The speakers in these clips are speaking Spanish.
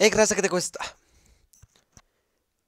Ei, gracias a que te cuesta.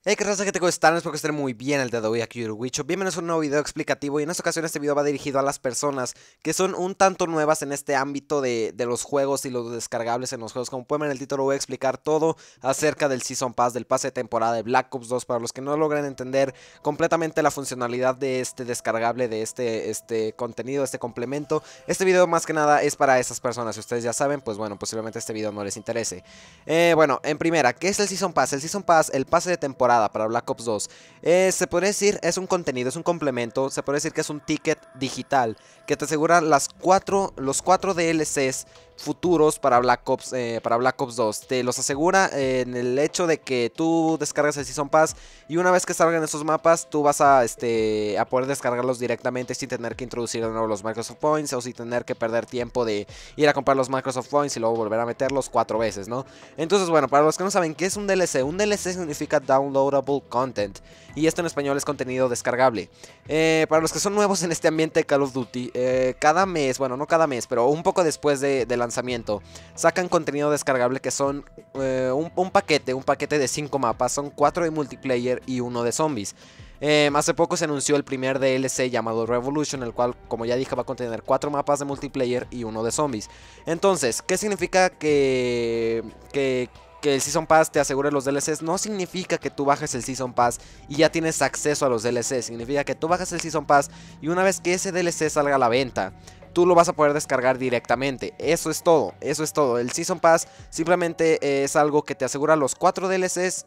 Hey, qué raza que te están, espero que estén muy bien el día de hoy aquí Wicho. Bienvenidos a un nuevo video explicativo y en esta ocasión este video va dirigido a las personas que son un tanto nuevas en este ámbito de, los juegos y los descargables en los juegos. Como pueden ver en el título voy a explicar todo acerca del Season Pass, del pase de temporada de Black Ops 2 para los que no logren entender completamente la funcionalidad de este descargable, de este, este contenido, este complemento. Este video más que nada es para esas personas, si ustedes ya saben, pues bueno, posiblemente este video no les interese. Eh, bueno, en primera, ¿qué es el Season Pass? El Season Pass, el pase de temporada para Black Ops 2. Eh, se puede decir, es un contenido, es un complemento, se puede decir que es un ticket digital que te asegura las cuatro, los 4 DLCs futuros para Black Ops, eh, para Black Ops 2. Te los asegura eh, en el hecho de que tú descargas el Season Pass y una vez que salgan esos mapas, tú vas a, este, a poder descargarlos directamente sin tener que introducir de nuevo los Microsoft Points o sin tener que perder tiempo de ir a comprar los Microsoft Points y luego volver a meterlos cuatro veces, ¿no? Entonces, bueno, para los que no saben qué es un DLC, un DLC significa Downloadable Content y esto en español es contenido descargable. Eh, para los que son nuevos en este ambiente de Call of Duty, cada mes, bueno, no cada mes, pero un poco después de, de lanzamiento. Sacan contenido descargable que son eh, un, paquete, un paquete de 5 mapas, son 4 de multiplayer y 1 de zombies. Em, hace poco se anunció el primer DLC llamado Revolution, el cual, como ya dije, va a contener 4 mapas de multiplayer y uno de zombies. Entonces, ¿qué significa que, que que el Season Pass te asegure los DLCs no significa que tú bajes el Season Pass y ya tienes acceso a los DLCs. Significa que tú bajas el Season Pass y una vez que ese DLC salga a la venta, tú lo vas a poder descargar directamente. Eso es todo, eso es todo. El Season Pass simplemente es algo que te asegura los 4 DLCs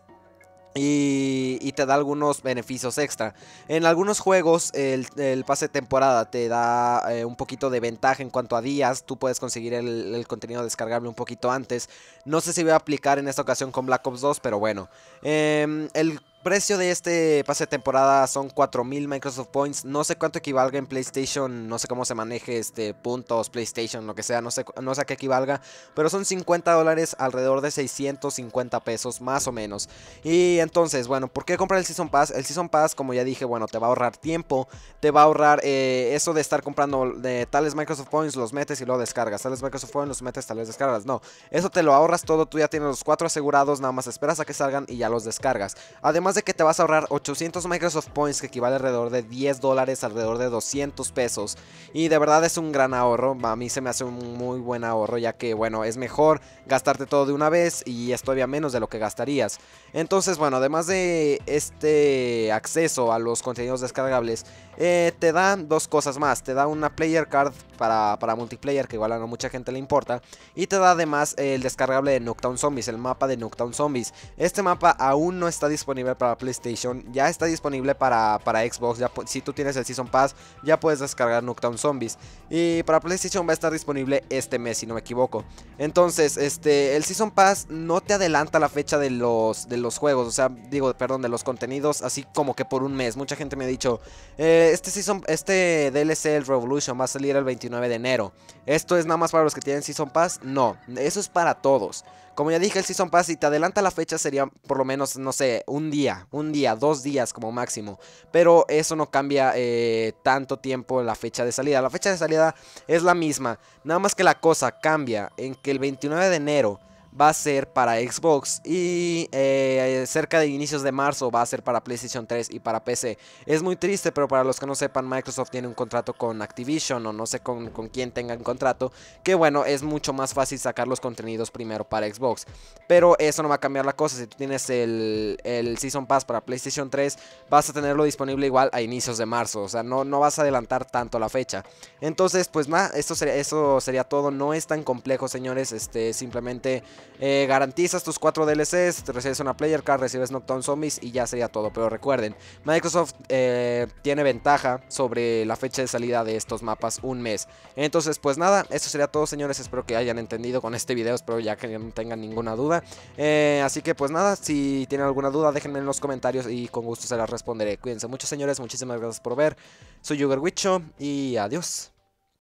y, y, te da algunos beneficios extra. En algunos juegos el, pase de temporada te da eh, un poquito de ventaja en cuanto a días. Tú puedes conseguir el, contenido descargable un poquito antes. No sé si voy a aplicar en esta ocasión con Black Ops 2, pero bueno. Em, el precio de este pase de temporada son 4000 Microsoft Points. No sé cuánto equivalga en PlayStation, no sé cómo se maneje este puntos, PlayStation, lo que sea, no sé, no sé a qué equivalga. Pero son 50 dólares, alrededor de 650 pesos, más o menos. Y entonces, bueno, ¿por qué comprar el Season Pass? El Season Pass, como ya dije, bueno, te va a ahorrar tiempo, te va a ahorrar eh, eso de estar comprando de tales Microsoft Points, los metes y lo descargas. Tales Microsoft Points, los metes, tales descargas. No, eso te lo ahorras todo, tú ya tienes los cuatro asegurados, nada más esperas a que salgan y ya los descargas. Además, de que te vas a ahorrar 800 Microsoft Points que equivale alrededor de 10 dólares, alrededor de 200 pesos. Y de verdad es un gran ahorro, a mí se me hace un muy buen ahorro ya que bueno, es mejor gastarte todo de una vez y es todavía menos de lo que gastarías. Entonces bueno, además de este acceso a los contenidos descargables, eh, te da dos cosas más. Te da una player card para, multiplayer, que igual a no mucha gente le importa. Y te da además el descargable de Noctown Zombies, el mapa de Noctown Zombies. Este mapa aún no está disponible para para PlayStation, ya está disponible para, para Xbox. Ya, si tú tienes el Season Pass, ya puedes descargar Nuketown Zombies. Y para PlayStation va a estar disponible este mes, si no me equivoco. Entonces, este, el Season Pass no te adelanta la fecha de los, de los juegos, o sea, digo, perdón, de los contenidos, así como que por un mes. Mucha gente me ha dicho, eh, este, season, este DLC, el Revolution, va a salir el 29 de enero. ¿Esto es nada más para los que tienen Season Pass? No, eso es para todos. Como ya dije, el Season Pass, si te adelanta la fecha, sería por lo menos, no sé, un día un día, dos días como máximo. Pero eso no cambia eh, tanto tiempo la fecha de salida. La fecha de salida es la misma, nada más que la cosa cambia en que el 29 de enero va a ser para Xbox y eh, cerca de inicios de marzo va a ser para PlayStation 3 y para PC. Es muy triste, pero para los que no sepan, Microsoft tiene un contrato con Activision o no sé con, con quién tengan contrato, que bueno, es mucho más fácil sacar los contenidos primero para Xbox. Pero eso no va a cambiar la cosa, si tú tienes el, Season Pass para PlayStation 3, vas a tenerlo disponible igual a inicios de marzo, o sea, no, vas a adelantar tanto la fecha. Entonces, pues nada, esto eso sería todo, no es tan complejo, señores, este, simplemente... Eh, garantizas tus 4 DLCs, te recibes una player card, recibes Knockdown Zombies y ya sería todo. Pero recuerden, Microsoft eh, tiene ventaja sobre la fecha de salida de estos mapas un mes. Entonces, pues nada, eso sería todo, señores. Espero que hayan entendido con este video, espero ya que no tengan ninguna duda. Eh, así que, pues nada, si tienen alguna duda, déjenme en los comentarios y con gusto se las responderé. Cuídense mucho, señores. Muchísimas gracias por ver. Soy Yugerwicho y adiós.